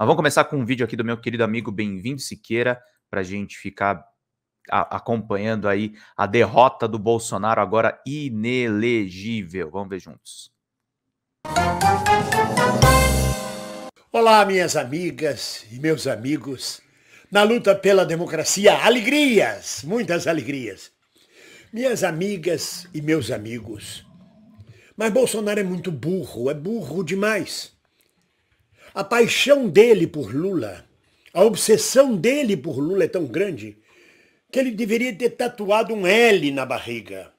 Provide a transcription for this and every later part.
Mas vamos começar com um vídeo aqui do meu querido amigo Bem-vindo Siqueira, para a gente ficar a, acompanhando aí a derrota do Bolsonaro, agora inelegível. Vamos ver juntos. Olá, minhas amigas e meus amigos. Na luta pela democracia, alegrias, muitas alegrias. Minhas amigas e meus amigos. Mas Bolsonaro é muito burro, é burro demais. A paixão dele por Lula, a obsessão dele por Lula é tão grande que ele deveria ter tatuado um L na barriga.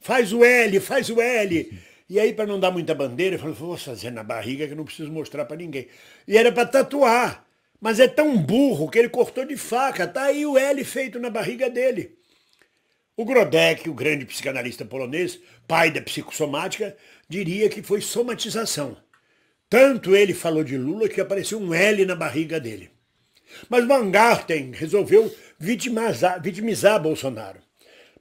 Faz o L, faz o L. E aí, para não dar muita bandeira, ele falou, vou fazer na barriga que não preciso mostrar para ninguém. E era para tatuar. Mas é tão burro que ele cortou de faca. Tá aí o L feito na barriga dele. O Grodeck, o grande psicanalista polonês, pai da psicossomática, diria que foi somatização. Tanto ele falou de Lula que apareceu um L na barriga dele. Mas Van Garten resolveu vitimizar, Bolsonaro.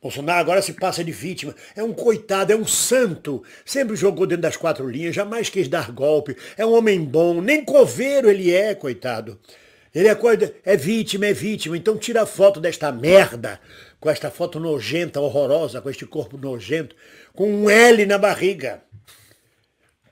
Bolsonaro agora se passa de vítima. É um coitado, é um santo. Sempre jogou dentro das quatro linhas, jamais quis dar golpe. É um homem bom, nem coveiro ele é, coitado. Ele é, é vítima, é vítima. Então tira a foto desta merda, com esta foto nojenta, horrorosa, com este corpo nojento, com um L na barriga.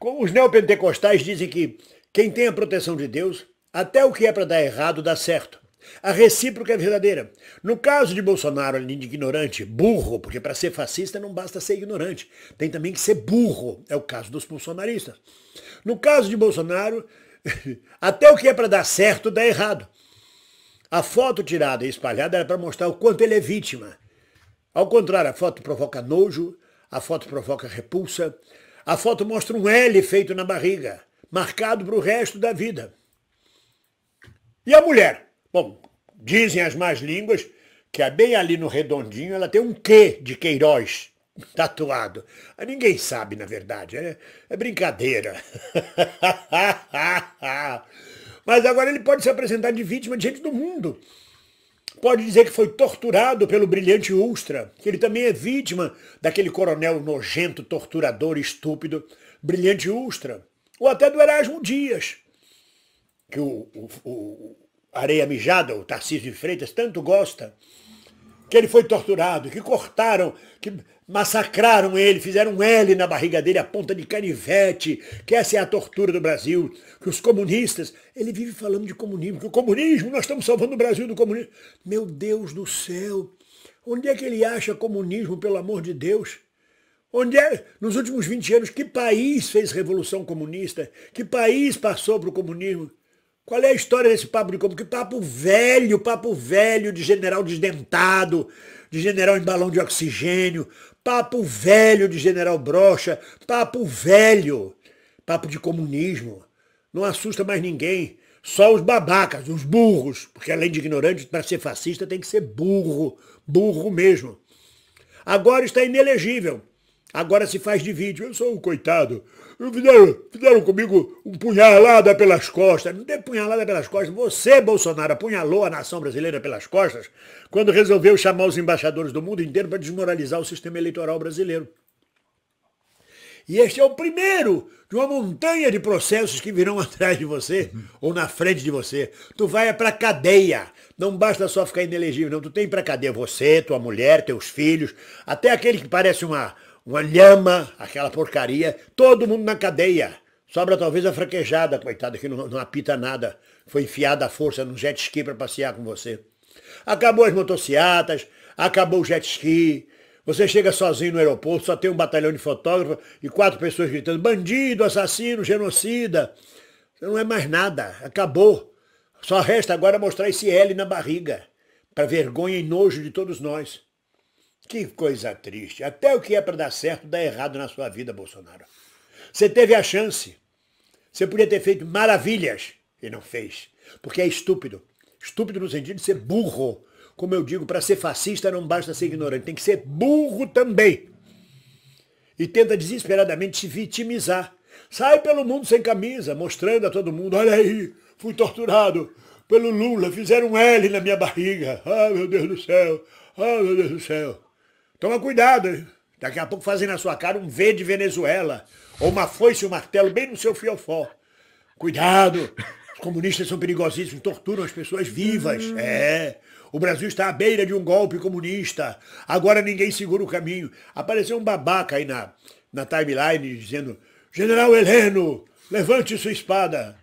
Os neopentecostais dizem que quem tem a proteção de Deus, até o que é para dar errado dá certo. A recíproca é verdadeira. No caso de Bolsonaro, além de ignorante, burro, porque para ser fascista não basta ser ignorante, tem também que ser burro. É o caso dos bolsonaristas. No caso de Bolsonaro, até o que é para dar certo dá errado. A foto tirada e espalhada era é para mostrar o quanto ele é vítima. Ao contrário, a foto provoca nojo, a foto provoca repulsa, a foto mostra um L feito na barriga, marcado para o resto da vida. E a mulher? Bom, dizem as más línguas que é bem ali no redondinho ela tem um Q de Queiroz tatuado. Ninguém sabe, na verdade. É, é brincadeira. Mas agora ele pode se apresentar de vítima diante do mundo. Pode dizer que foi torturado pelo brilhante Ustra, que ele também é vítima daquele coronel nojento, torturador, estúpido, brilhante Ustra, ou até do Erasmo Dias, que o, o, o Areia Mijada, o Tarcísio de Freitas, tanto gosta, que ele foi torturado, que cortaram, que massacraram ele, fizeram um L na barriga dele, a ponta de canivete, que essa é a tortura do Brasil, que os comunistas, ele vive falando de comunismo, que o comunismo, nós estamos salvando o Brasil do comunismo. Meu Deus do céu, onde é que ele acha comunismo, pelo amor de Deus? Onde é, nos últimos 20 anos, que país fez revolução comunista? Que país passou para o comunismo? Qual é a história desse papo de como Que papo velho, papo velho de general desdentado, de general em balão de oxigênio, papo velho de general brocha, papo velho, papo de comunismo. Não assusta mais ninguém. Só os babacas, os burros, porque além de ignorante, para ser fascista tem que ser burro, burro mesmo. Agora está inelegível. Agora se faz de vídeo. Eu sou um coitado. Fizeram, fizeram comigo um punhalada pelas costas. Não tem punhalada pelas costas. Você, Bolsonaro, apunhalou a nação brasileira pelas costas quando resolveu chamar os embaixadores do mundo inteiro para desmoralizar o sistema eleitoral brasileiro. E este é o primeiro de uma montanha de processos que virão atrás de você uhum. ou na frente de você. Tu vai para a cadeia. Não basta só ficar inelegível, não. Tu tem para cadeia você, tua mulher, teus filhos, até aquele que parece uma, uma lhama, aquela porcaria, todo mundo na cadeia. Sobra talvez a fraquejada, coitada, que não, não apita nada. Foi enfiada à força num jet ski para passear com você. Acabou as motocicletas, acabou o jet ski. Você chega sozinho no aeroporto, só tem um batalhão de fotógrafos e quatro pessoas gritando, bandido, assassino, genocida. Você não é mais nada, acabou. Só resta agora mostrar esse L na barriga, para vergonha e nojo de todos nós. Que coisa triste. Até o que é para dar certo dá errado na sua vida, Bolsonaro. Você teve a chance. Você podia ter feito maravilhas e não fez. Porque é estúpido. Estúpido no sentido de ser burro. Como eu digo, para ser fascista não basta ser ignorante, tem que ser burro também. E tenta desesperadamente se vitimizar. Sai pelo mundo sem camisa, mostrando a todo mundo, olha aí, fui torturado pelo Lula, fizeram um L na minha barriga. Ah, meu Deus do céu, ah, meu Deus do céu. Toma cuidado, daqui a pouco fazem na sua cara um V de Venezuela, ou uma foice e um martelo bem no seu fiofó. Cuidado, os comunistas são perigosíssimos, torturam as pessoas vivas. Uhum. É, o Brasil está à beira de um golpe comunista, agora ninguém segura o caminho. Apareceu um babaca aí na, na timeline dizendo, General Heleno, levante sua espada.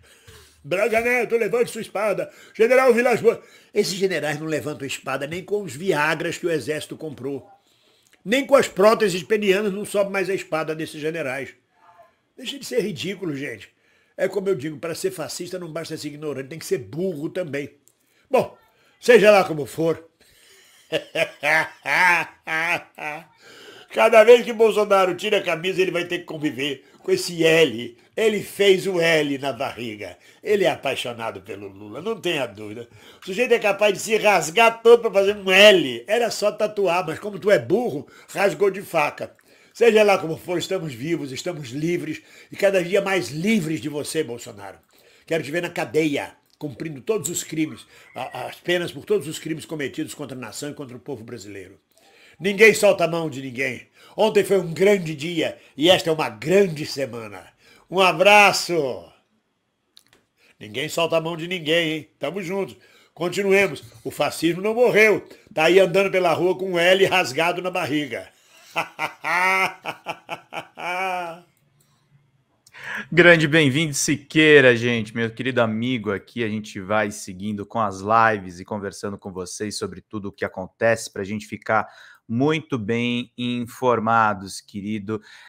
Braga Neto, levante sua espada. General Vilas Boas. Esses generais não levantam espada nem com os viagras que o exército comprou. Nem com as próteses penianas não sobe mais a espada desses generais. Deixa de ser ridículo, gente. É como eu digo, para ser fascista não basta ser ignorante, tem que ser burro também. Bom, seja lá como for. Cada vez que Bolsonaro tira a camisa, ele vai ter que conviver com esse L. Ele fez o L na barriga. Ele é apaixonado pelo Lula, não tenha dúvida. O sujeito é capaz de se rasgar todo para fazer um L. Era só tatuar, mas como tu é burro, rasgou de faca. Seja lá como for, estamos vivos, estamos livres e cada dia mais livres de você, Bolsonaro. Quero te ver na cadeia cumprindo todos os crimes, as penas por todos os crimes cometidos contra a nação e contra o povo brasileiro. Ninguém solta a mão de ninguém. Ontem foi um grande dia e esta é uma grande semana. Um abraço! Ninguém solta a mão de ninguém, hein? Tamo juntos. Continuemos. O fascismo não morreu. Tá aí andando pela rua com um L rasgado na barriga. Grande bem-vindo, Siqueira, gente, meu querido amigo aqui. A gente vai seguindo com as lives e conversando com vocês sobre tudo o que acontece para a gente ficar muito bem informados, querido